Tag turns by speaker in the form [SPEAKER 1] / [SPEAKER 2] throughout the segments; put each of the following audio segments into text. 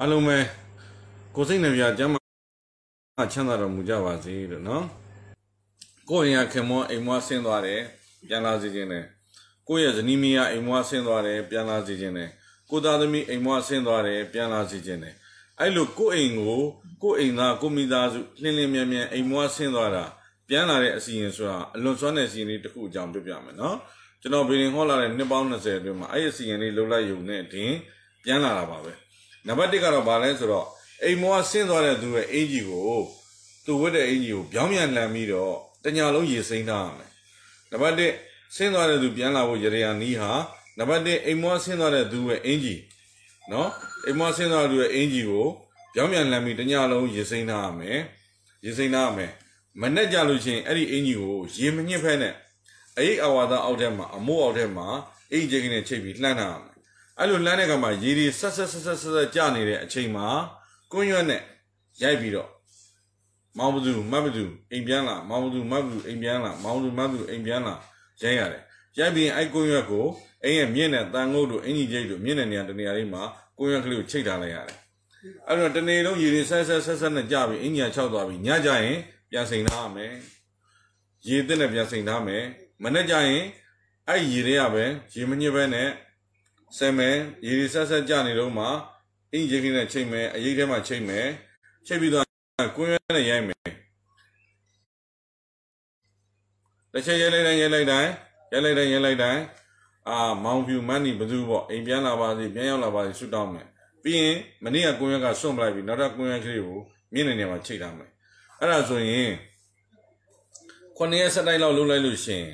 [SPEAKER 1] အားလုံးပဲကိုစိတ်နှပြကျမ်းမာချမ်းသာတော်မူကြပါစေလို့နော်ကိုရင်ကခင်မွန်းအိမ်မွားဆင်းသွားတယ်ပြန်လာစေခြင်းနဲ့ကိုရဲ့ဇနီးမယားအိမ်မွားဆင်းသွားတယ်ပြန်လာစေခြင်းနဲ့ကိုသားသမီးအိမ်မွားဆင်းသွားတယ်ပြန်လာစေခြင်းနဲ့အဲ့လိုကိုအိမ်ကိုကိုအိမ်သားကိုမိသားစုလင်းလင်းမြန်မြန်အိမ်မွားဆင်းသွားတာပြန်လာတဲ့အစီရင်ဆိုတာအလွန်စွမ်းတဲ့အစီရင်လေးတစ်ခုအကြောင်းပြပြမယ်နော်ကျွန်တော်ဘီရင်ဟောလာတဲ့နှစ်ပေါင်း20အတွင်းမှာအဲ့ဒီအစီရင်လေးလှုပ်လိုက်ယူနေတင်ပြန်လာတာပါပဲနံပါတ်1ကတော့ဗာလဲဆိုတော့အိမ်မောဆင်းသွားတဲ့သူရဲ့အင်ဂျီကိုသူဝတ်တဲ့အင်ဂျီကိုပြောင်းပြန်လှန်ပြီးတော့တညာလုံးရေစိမ့်ထားရမယ်နံပါတ်1ဆင်းသွားတဲ့သူပြန်လာဖို့ရရနီးဟာနံပါတ်1အိမ်မောဆင်းသွားတဲ့သူရဲ့အင်ဂျီနော်အိမ်မောဆင်းသွားတဲ့သူရဲ့အင်ဂျီကိုပြောင်းပြန်လှန်ပြီးတညာလုံးရေစိမ့်ထားရမယ်ရေစိမ့်ထားရမယ်မနဲ့ကြလို့ချင်းအဲ့ဒီအင်ကြီးကိုရေမညစ်ဖဲနဲ့အိတ်အဝါသားအောက်ထဲမှာအမိုးအောက်ထဲမှာအိတ်ကြီးကနေချိတ်ပြီးလှမ်းထားရမယ်အဲ့လိုလမ်းတဲ့ကမှာရေတွေဆက်ဆက်ဆက်ဆက်ဆက်ကျနေတဲ့အချိန်မှာကွန်းရွက်နဲ့ရိုက်ပြီးတော့မောင်ဘသူမတ်ဘသူအိမ်ပြန်လာမောင်ဘသူမတ်ဘသူအိမ်ပြန်လာမောင်ဘသူမတ်ဘသူအိမ်ပြန်လာရိုက်ရတယ်ရိုက်ပြီးအဲ့ကွန်းရွက်ကိုအိမ်ရဲ့မြင့်တဲ့တန်ငုတ်တို့အင်ကြီးကြီးတို့မြင့်တဲ့နေရာတနေရာလေးမှာကွန်းရွက်ကလေးကိုချိတ်ထားလိုက်ရတယ်အဲ့တော့တနေလုံးရေတွေဆက်ဆက်ဆက်ဆက်နဲ့ကြပြီးအင်ကြီးကချောက်သွားပြီးညကြရင်ပြန်စိန်ထားရမယ်ရေသစ်နဲ့ပြန်စိန်ထားမယ်မနေ့ကျရင်အဲ့ရေတွေကပဲရေမညစ်ပဲနဲ့ဆင်မယ်ရေဆက်ဆက်ကြနေတော့မှအင်းရေခင်းနဲ့ချိန်မယ်အရေးထဲမှာချိန်မယ်ချိန်ပြီးတော့ကွင်းရဲနဲ့ရိုက်မယ်တစ်ချက်ရဲလိုက်တိုင်းရဲလိုက်တိုင်းရဲလိုက်တိုင်းရဲလိုက်တိုင်းအာမောင်ဖြူမန်းနီဘသူပေါ့အိမ်ပြန်လာပါစေပြန်ရောက်လာပါစေဆုတောင်းမယ်ပြီးရင်မနေ့ကကွင်းရက်ကစွန့်ပလိုက်ပြီနောက်ထပ်ကွင်းရက်ကလေးကိုမြင့်နေနေမှာချိန်ထားမယ်အဲ့ဒါဆိုရင်9ရက်ဆက်တိုက်လောက်လုံးလိုက်လို့ရှင်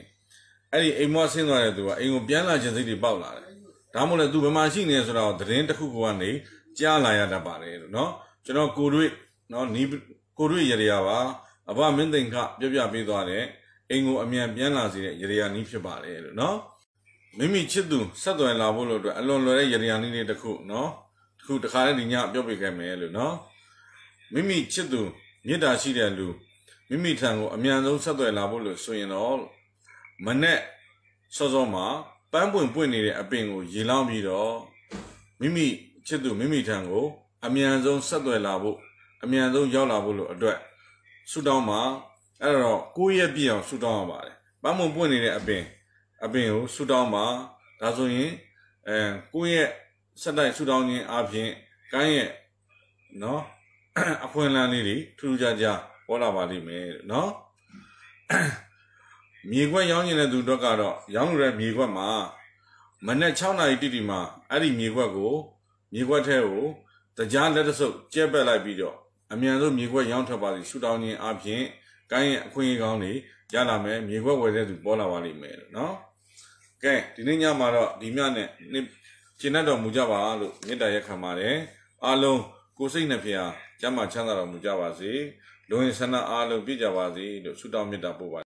[SPEAKER 1] အဲ့ဒီအိမ်မွားဆင်းသွားတဲ့သူကအိမ်ကိုပြန်လာခြင်းစိတ်တွေပေါက်လာတယ်ဒါမှမဟုတ်လည်းသူဘယ်မှာရှိနေလဲဆိုတော့သတင်းတစ်ခုကနေကြားလာရတတ်ပါတယ်လို့နော်ကျွန်တော်ကိုရွေ့နော်နီးကိုရွေ့ရေရာပါအဘမင်းသိန်ခပြပြပေးသွားတဲ့အိမ်ကို အမြန်ပြန်လာစေတဲ့ရေရာနီးဖြစ်ပါတယ်လို့နော်မိမိချစ်သူဆက်သွယ်လာဖို့လို့အတွက်အလွန်လွယ်တဲ့ရေရာနီးလေးတစ်ခုနော်တစ်ခုတစ်ခါနဲ့ဒီညပြောပြခဲ့မယ်လို့နော်မိမိချစ်သူမေတ္တာရှိတဲ့လူမိမိထံကိုအမြန်ဆုံးဆက်သွယ်လာဖို့လို့ဆိုရင်တော့မနဲ့စောစောမှာပန်းပွင့်ပွင့်နေတဲ့အပင်ကိုရေလောင်းပြီးတော့မိမိချစ်သူမိမိထံကိုအမြန်ဆုံးဆက်သွယ်လာဖို့အမြန်ဆုံးရောက်လာဖို့လို့အတွက်ဆူတောင်းပါအဲ့တော့ကိုယ့်ရဲ့ပြည့်အောင်ဆူတောင်းရပါတယ်ပန်းပွင့်ပွင့်နေတဲ့အပင်အပင်ကိုဆူတောင်းပါဒါဆိုရင်အဲကိုယ့်ရဲ့ဆက်တိုက်ဆူတောင်းခြင်းအပြင်ကိုင်းရဲ့နော်အခွင့်အလမ်းလေးတွေထူးထူးခြားခြားပေါ်လာပါလိမ့်မယ်နော်မြေခွက်ရောင်းနေတဲ့သူတို့ကတော့ရောင်းလို့တဲ့မြေခွက်မှာမနေ့6နာရီတိတိမှာအဲ့ဒီမြေခွက်ကိုမြေခွက်ထဲကိုတကြားလက်တဆုပ်ကျက်ပက်လိုက်ပြီးတော့အမြန်ဆုံးမြေခွက်ရောင်းထွက်ပါလိမ့်ရှူတောင်းခြင်းအပြင်ကိုင်းရဲ့အခွင့်အရေးကောင်းတွေရလာမယ်မြေခွက်ဝယ်တဲ့သူပေါ်လာပါလိမ့်မယ်လို့နော်ကဲဒီနေ့ညမှာတော့ဒီမြနဲ့ကျင့်တတ်တော်မူကြပါလို့မေတ္တာရက်ခံပါတယ်အားလုံးကိုစိတ်နှဖျားကျမ်းမာချမ်းသာတော်မူကြပါစေလူဝင်ဆန္ဒအားလုံးပြည့်ကြပါစေလို့ဆုတောင်းမေတ္တာပို့ပါ